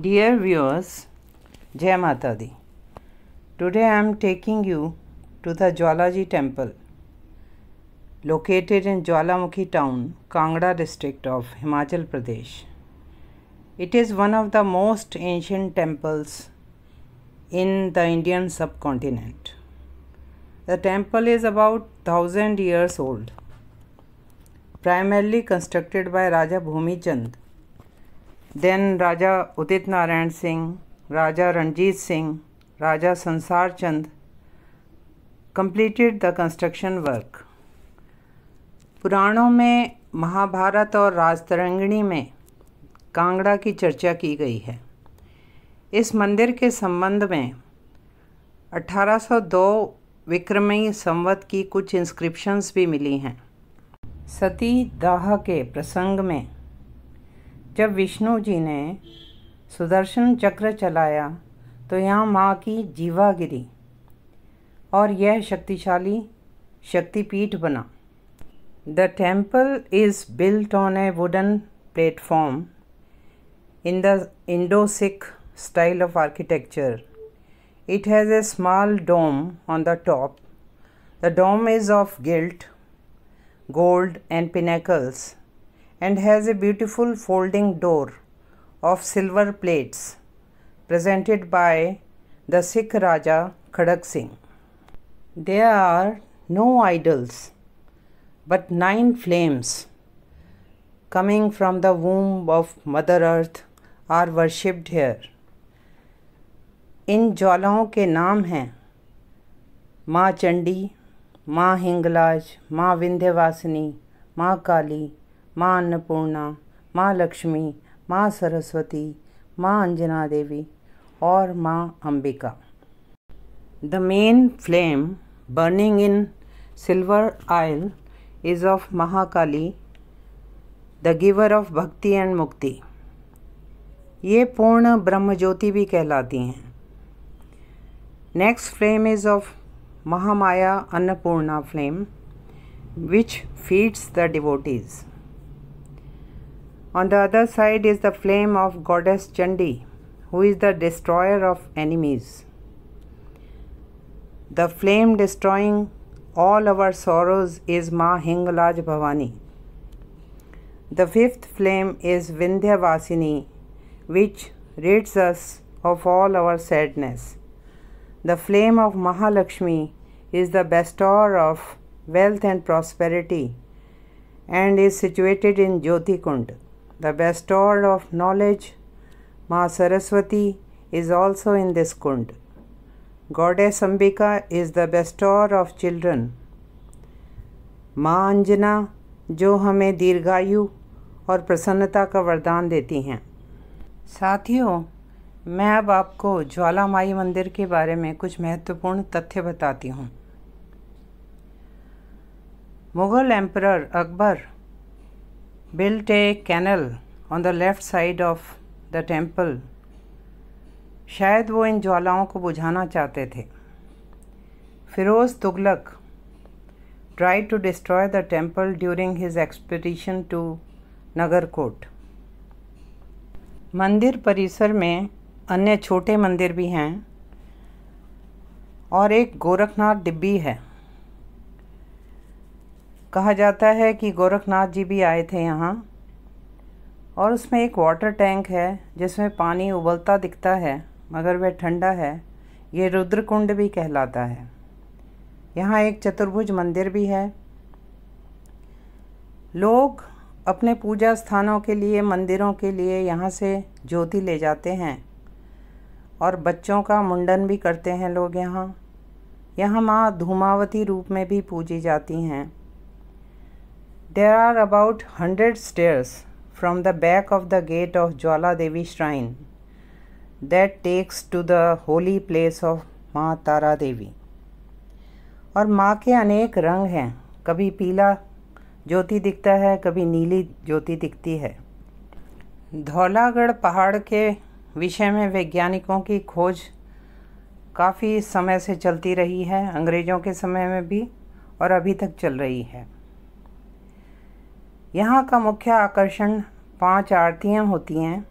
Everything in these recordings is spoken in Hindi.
Dear viewers, Jai Mata Di. Today I am taking you to the Jwalaji temple located in Jwalamukhi town, Kangra district of Himachal Pradesh. It is one of the most ancient temples in the Indian subcontinent. The temple is about 1000 years old. Primarily constructed by Raja Bhumi then Raja Udit Narayan Singh Raja Ranjit Singh Raja Sansar Chand completed the construction work पुराणों में महाभारत और राजतरंगिणी में कांगड़ा की चर्चा की गई है इस मंदिर के संबंध में 1802 विक्रमी संवत की कुछ इंस्क्रिप्शंस भी मिली हैं सती दाह के प्रसंग में जब विष्णु जी ने सुदर्शन चक्र चलाया तो यहाँ माँ की जीवा गिरी और यह शक्तिशाली शक्तिपीठ बना the temple is built on a wooden platform in the Indo Sikh style of architecture it has a small dome on the top the dome is of gilt gold and pinnacles and has a beautiful folding door of silver plates presented by the Sikh Raja Khadak Singh. There are no idols but nine flames coming from the womb of Mother Earth are worshipped here. In ज्वालाओं ke naam हैं Ma Chandi Ma Hinglaj Ma Vindhyavasini Ma Kali. माँ अन्नपूर्णा माँ लक्ष्मी माँ सरस्वती माँ अंजना देवी और माँ Ambika the main flame burning in silver oil is of Mahakali the giver of bhakti and mukti ये पूर्ण ब्रह्म ज्योति भी कहलाती हैं next flame is of Mahamaya Annapurna flame which feeds the devotees On the other side is the flame of goddess Chandi, who is the destroyer of enemies. The flame destroying all our sorrows is Ma Hingalaj Bhavani. The fifth flame is Vindhyavasini, which rids us of all our sadness. The flame of Mahalakshmi is the bestower of wealth and prosperity and is situated in Jyotikund. Kund. The bestower of knowledge, Ma Saraswati, is also in this kund. Goddess Ambika is the bestower of children. Ma Anjana, जो हमें दीर्घायु और प्रसन्नता का वरदान देती हैं साथियों मैं अब आपको ज्वालामाई मंदिर के बारे में कुछ महत्वपूर्ण तथ्य बताती हूँ Mughal emperor Akbar built a canal on the left side of the temple शायद वो इन ज्वालाओं को बुझाना चाहते थे Firoz Tughlaq try to destroy the temple during his expedition to Nagar Kot मंदिर परिसर में अन्य छोटे मंदिर भी हैं और एक गोरखनाथ डिब्बी है कहा जाता है कि गोरखनाथ जी भी आए थे यहाँ और उसमें एक वाटर टैंक है जिसमें पानी उबलता दिखता है मगर वह ठंडा है ये रुद्रकुंड भी कहलाता है यहाँ एक चतुर्भुज मंदिर भी है लोग अपने पूजा स्थानों के लिए मंदिरों के लिए यहाँ से ज्योति ले जाते हैं और बच्चों का मुंडन भी करते हैं लोग यहाँ यहाँ माँ धूमावती रूप में भी पूजी जाती हैं There are about 100 stairs from the back of the gate of Jwala Devi shrine that takes to the holy place of माँ तारा देवी और माँ के अनेक रंग हैं कभी पीला ज्योति दिखता है कभी नीली ज्योति दिखती है धौलागढ़ पहाड़ के विषय में वैज्ञानिकों की खोज काफ़ी समय से चलती रही है अंग्रेज़ों के समय में भी और अभी तक चल रही है यहाँ का मुख्य आकर्षण पांच आरतियाँ होती हैं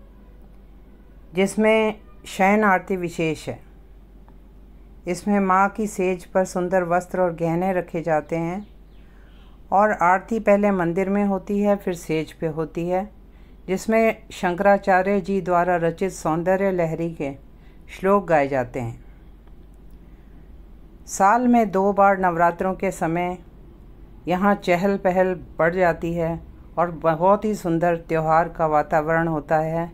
जिसमें शयन आरती विशेष है इसमें माँ की सेज पर सुंदर वस्त्र और गहने रखे जाते हैं और आरती पहले मंदिर में होती है फिर सेज पे होती है जिसमें शंकराचार्य जी द्वारा रचित सौंदर्य लहरी के श्लोक गाए जाते हैं साल में दो बार नवरात्रों के समय यहाँ चहल पहल बढ़ जाती है और बहुत ही सुंदर त्यौहार का वातावरण होता है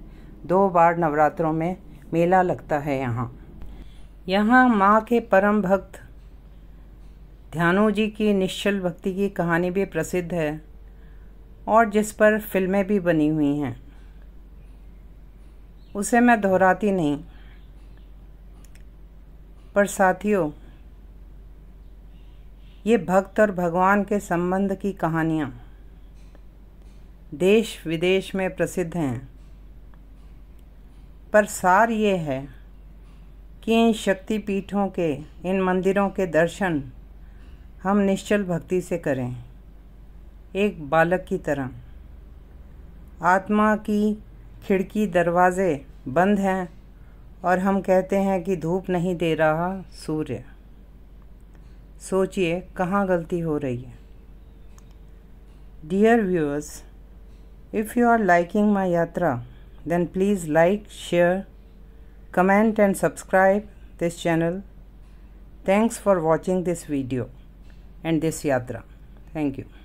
दो बार नवरात्रों में मेला लगता है यहाँ यहाँ माँ के परम भक्त ध्यानों जी की निश्चल भक्ति की कहानी भी प्रसिद्ध है और जिस पर फिल्में भी बनी हुई हैं उसे मैं दोहराती नहीं पर साथियों ये भक्त और भगवान के संबंध की कहानियाँ देश विदेश में प्रसिद्ध हैं पर सार ये है कि इन शक्तिपीठों के इन मंदिरों के दर्शन हम निश्चल भक्ति से करें एक बालक की तरह आत्मा की खिड़की दरवाजे बंद हैं और हम कहते हैं कि धूप नहीं दे रहा सूर्य सोचिए कहाँ गलती हो रही है dear viewers If you are liking my yatra, then please like, share, comment and subscribe this channel. Thanks for watching this video and this yatra. Thank you.